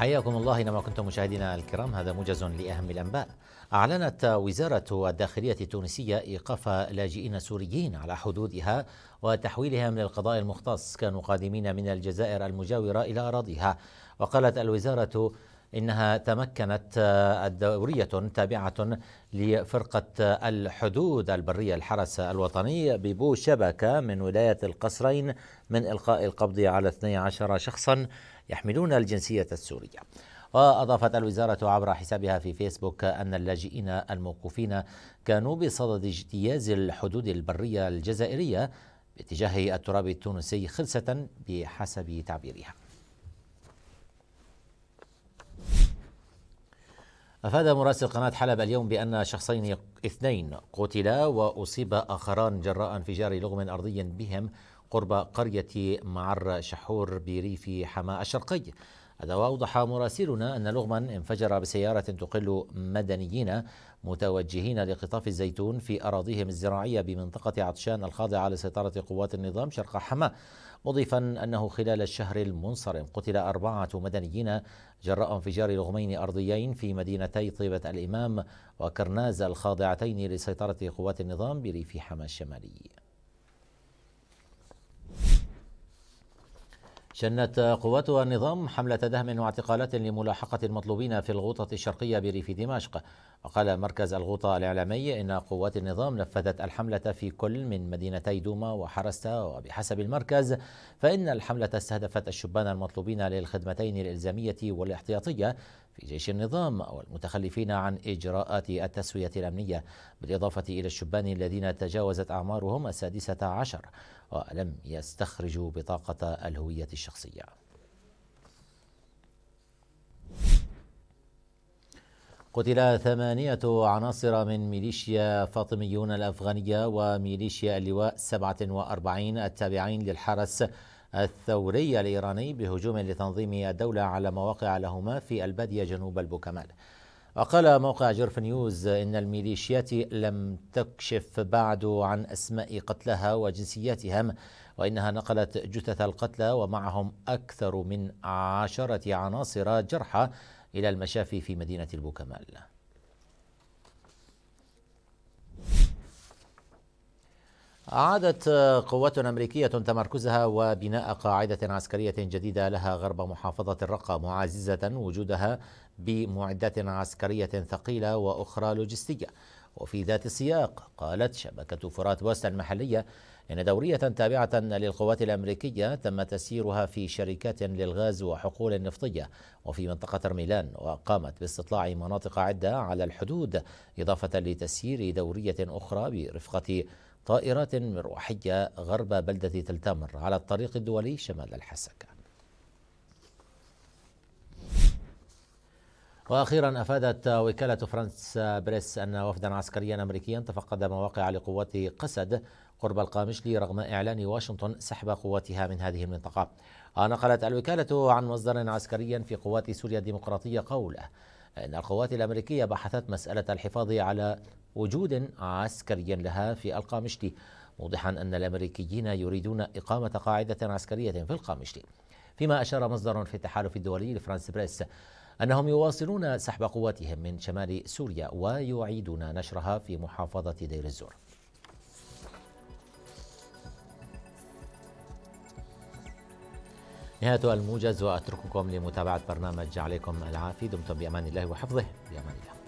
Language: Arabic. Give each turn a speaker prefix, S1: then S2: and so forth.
S1: حياكم الله إنما كنتم مشاهدينا الكرام هذا موجز لاهم الانباء. اعلنت وزاره الداخليه التونسيه ايقاف لاجئين سوريين على حدودها وتحويلهم للقضاء المختص كانوا قادمين من الجزائر المجاوره الى اراضيها وقالت الوزاره إنها تمكنت آه، الدورية تابعة لفرقة آه، الحدود البرية الحرس الوطني ببو شبكة من ولاية القصرين من إلقاء القبض على 12 شخصا يحملون الجنسية السورية وأضافت الوزارة عبر حسابها في فيسبوك أن اللاجئين الموقوفين كانوا بصدد اجتياز الحدود البرية الجزائرية باتجاه التراب التونسي خلسة بحسب تعبيرها أفاد مراسل قناة حلب اليوم بأن شخصين اثنين قتلا وأصيب آخران جراء انفجار لغم أرضي بهم قرب قرية معر شحور بريف حماة الشرقي هذا وأوضح مراسلنا أن لغما انفجر بسيارة تقل مدنيين متوجهين لقطاف الزيتون في أراضيهم الزراعية بمنطقة عطشان الخاضعة لسيطرة قوات النظام شرق حماة مضيفا أنه خلال الشهر المنصرم قتل أربعة مدنيين جراء انفجار لغمين أرضيين في مدينتي طيبة الإمام وكرناز الخاضعتين لسيطرة قوات النظام بريف حماة الشمالي شنت قواتها النظام حملة دهم واعتقالات لملاحقة المطلوبين في الغوطة الشرقية بريف دمشق وقال مركز الغوطة الإعلامي إن قوات النظام نفذت الحملة في كل من مدينتي دوما وحرستا وبحسب المركز فإن الحملة استهدفت الشبان المطلوبين للخدمتين الإلزامية والاحتياطية في جيش النظام والمتخلفين عن إجراءات التسوية الأمنية بالإضافة إلى الشبان الذين تجاوزت أعمارهم السادسة عشر ولم يستخرجوا بطاقة الهوية الشخصية قتل ثمانية عناصر من ميليشيا فاطميون الأفغانية وميليشيا اللواء 47 التابعين للحرس الثوري الإيراني بهجوم لتنظيم الدولة على مواقع لهما في البادية جنوب البوكمال وقال موقع جرف نيوز إن الميليشيات لم تكشف بعد عن أسماء قتلها وجنسياتهم وإنها نقلت جثث القتلى ومعهم أكثر من عشرة عناصر جرحى إلى المشافي في مدينة البوكمال أعادت قوات أمريكية تمركزها وبناء قاعدة عسكرية جديدة لها غرب محافظة الرقة معززة وجودها بمعدات عسكرية ثقيلة وأخرى لوجستية وفي ذات السياق قالت شبكة فرات وست المحلية إن دورية تابعة للقوات الأمريكية تم تسييرها في شركات للغاز وحقول نفطية وفي منطقة ميلان وقامت باستطلاع مناطق عدة على الحدود إضافة لتسيير دورية أخرى برفقة طائرات مروحية غرب بلدة تلتمر على الطريق الدولي شمال الحسكة واخيرا افادت وكاله فرانس بريس ان وفدا عسكريا امريكيا تفقد مواقع لقوات قسد قرب القامشلي رغم اعلان واشنطن سحب قواتها من هذه المنطقه. آه، نقلت الوكاله عن مصدر عسكري في قوات سوريا الديمقراطيه قوله فإن القوات الأمريكية بحثت مسألة الحفاظ على وجود عسكري لها في القامشلي موضحا أن الأمريكيين يريدون إقامة قاعدة عسكرية في القامشلي فيما أشار مصدر في التحالف الدولي لفرانس بريس أنهم يواصلون سحب قواتهم من شمال سوريا ويعيدون نشرها في محافظة دير الزور نهاية الموجز وأترككم لمتابعة برنامج عليكم العافية دمتم بأمان الله وحفظه بأمان الله